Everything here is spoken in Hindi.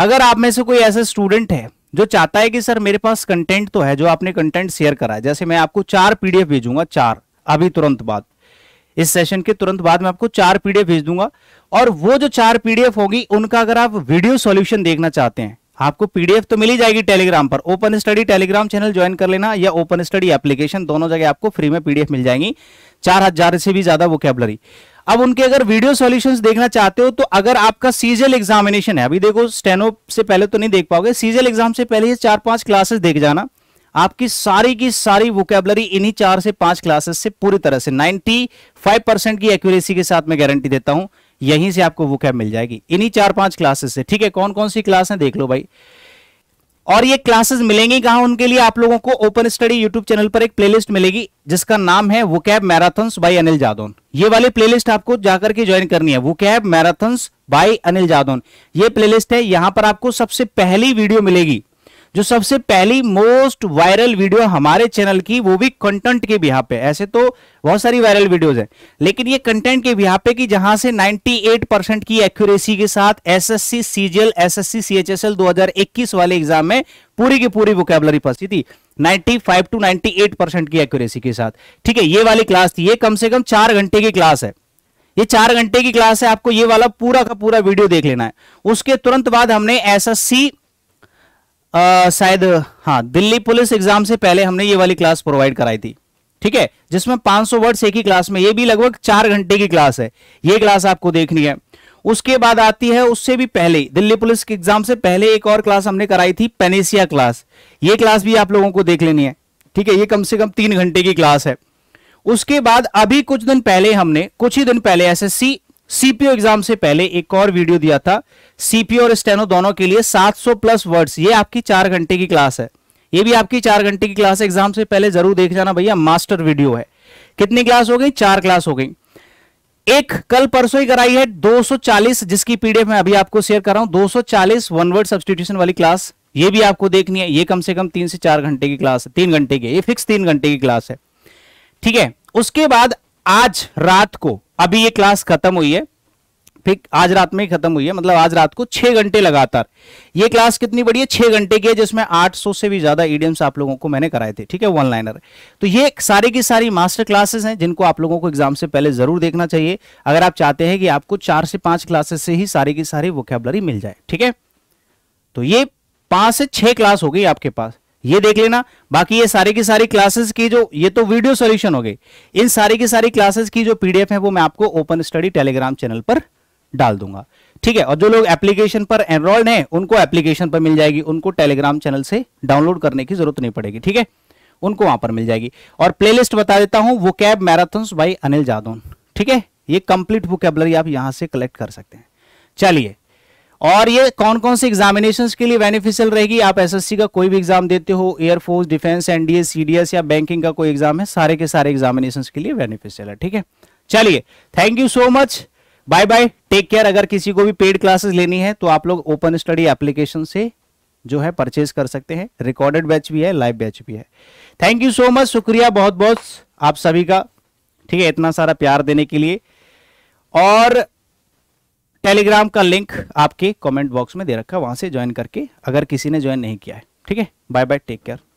अगर आप में से कोई ऐसा स्टूडेंट है जो चाहता है कि सर मेरे पास कंटेंट तो है जो आपने कंटेंट शेयर करा है जैसे मैं आपको चार पीडीएफ भेजूंगा चार अभी तुरंत बाद इस सेशन के तुरंत बाद मैं आपको चार पीडीएफ भेज दूंगा और वो जो चार पीडीएफ होगी उनका अगर आप वीडियो सॉल्यूशन देखना चाहते हैं आपको पीडीएफ तो मिली जाएगी टेलीग्राम पर open study Telegram channel join कर लेना या ओपन स्टडी एप्लीकेशन दोनों जगह आपको फ्री में पीडीएफ मिल जाएंगी चार हजार से भी ज्यादा वो कैबलरी अब उनके अगर वीडियो सॉल्यूशंस देखना चाहते हो तो अगर आपका सीजल एग्जामिनेशन है अभी देखो स्टेनो से पहले तो नहीं देख पाओगे सीजल एग्जाम से पहले ये चार पांच क्लासेस देख जाना आपकी सारी की सारी वोकेबलरी इन्हीं चार से पांच क्लासेस से पूरी तरह से 95 परसेंट की एक्यूरेसी के साथ मैं गारंटी देता हूं यहीं से आपको वोकैब मिल जाएगी इन्हीं चार पांच क्लासेस से ठीक है कौन कौन सी क्लास है देख लो भाई और ये क्लासेस मिलेंगी कहा उनके लिए आप लोगों को ओपन स्टडी यूट्यूब चैनल पर एक प्लेलिस्ट मिलेगी जिसका नाम है vocab marathons by Anil Jadon ये वाली प्लेलिस्ट आपको जाकर के ज्वाइन करनी है vocab marathons by Anil Jadon ये प्लेलिस्ट है यहां पर आपको सबसे पहली वीडियो मिलेगी जो सबसे पहली मोस्ट वायरल वीडियो हमारे चैनल की वो भी कंटेंट के बिहा पे ऐसे तो बहुत सारी वायरल वीडियोस हैं लेकिन ये कंटेंट के बिहा पे की जहां से 98 परसेंट की एक्यूरेसी के साथ एसएससी सीजीएल एसएससी सीएचएसएल 2021 वाले एग्जाम में पूरी की पूरी वोकेबलरी फंसी थी 95 टू 98 परसेंट की एक्यूरेसी के साथ ठीक है ये वाली क्लास थी ये कम से कम चार घंटे की क्लास है ये चार घंटे की क्लास है आपको ये वाला पूरा का पूरा वीडियो देख लेना है उसके तुरंत बाद हमने एसएससी शायद हाँ दिल्ली पुलिस एग्जाम से पहले हमने ये वाली क्लास प्रोवाइड कराई थी ठीक है जिसमें 500 वर्ड्स एक ही क्लास में ये भी लगभग चार घंटे की क्लास है ये क्लास आपको देखनी है उसके बाद आती है उससे भी पहले दिल्ली पुलिस के एग्जाम से पहले एक और क्लास हमने कराई थी पेनेसिया क्लास ये क्लास भी आप लोगों को देख लेनी है ठीक है ये कम से कम तीन घंटे की क्लास है उसके बाद अभी कुछ दिन पहले हमने कुछ ही दिन पहले एसएससी सीपीओ एग्जाम से पहले एक और वीडियो दिया था सीपीओ और स्टेनो दोनों के लिए 700 प्लस वर्ड्स ये आपकी चार घंटे की क्लास है ये भी आपकी चार घंटे की क्लास एग्जाम से पहले जरूर देख जाना भैया मास्टर वीडियो है कितनी क्लास हो गई चार क्लास हो गई एक कल परसों ही कराई है 240 जिसकी पीडीएफ मैं अभी आपको शेयर कर रहा हूं 240 वन वर्ड सब्सटीट्यूशन वाली क्लास ये भी आपको देखनी है ये कम से कम तीन से चार घंटे की क्लास है तीन घंटे की ये फिक्स तीन घंटे की क्लास है ठीक है उसके बाद आज रात को अभी ये क्लास खत्म हुई है फिर आज रात में ही खत्म हुई है मतलब आज रात को छह घंटे लगातार ये क्लास कितनी बड़ी है छह घंटे की है जिसमें 800 से भी ज्यादा ईडियम्स आप लोगों को मैंने कराए थे ठीक है वन लाइनर तो ये सारी की सारी मास्टर क्लासेस हैं जिनको आप लोगों को एग्जाम से पहले जरूर देखना चाहिए अगर आप चाहते हैं कि आपको चार से पांच क्लासेस से ही सारी की सारी वोकेबलरी मिल जाए ठीक है तो ये पांच से छह क्लास हो गई आपके पास ये देख लेना बाकी ये सारे की सारी क्लासेस की जो ये तो वीडियो सॉल्यूशन हो गई इन सारी की सारी क्लासेस की जो पीडीएफ है वो मैं आपको ओपन स्टडी टेलीग्राम चैनल पर डाल दूंगा ठीक है और जो लोग एप्लीकेशन पर एनरोल्ड हैं उनको एप्लीकेशन पर मिल जाएगी उनको टेलीग्राम चैनल से डाउनलोड करने की जरूरत नहीं पड़ेगी ठीक है उनको वहां पर मिल जाएगी और प्ले बता देता हूं vocab marathon by Anil Jadon ठीक है ये कंप्लीट वो आप यहां से कलेक्ट कर सकते हैं चलिए और ये कौन कौन से एग्जामिनेशन के लिए बेनिफिशियल रहेगी आप एसएससी का कोई भी एग्जाम देते हो एयरफोर्स डिफेंस एनडीए सीडीएस या बैंकिंग का कोई एग्जाम है सारे के सारे एग्जामिनेशन के लिए बेनिफिशियल है ठीक है चलिए thank you so much bye bye take care अगर किसी को भी पेड क्लासेस लेनी है तो आप लोग ओपन स्टडी एप्लीकेशन से जो है परचेज कर सकते हैं रिकॉर्डेड बैच भी है लाइव बैच भी है थैंक यू सो मच शुक्रिया बहुत बहुत आप सभी का ठीक है इतना सारा प्यार देने के लिए और टेलीग्राम का लिंक आपके कमेंट बॉक्स में दे रखा है वहां से ज्वाइन करके अगर किसी ने ज्वाइन नहीं किया है ठीक है बाय बाय टेक केयर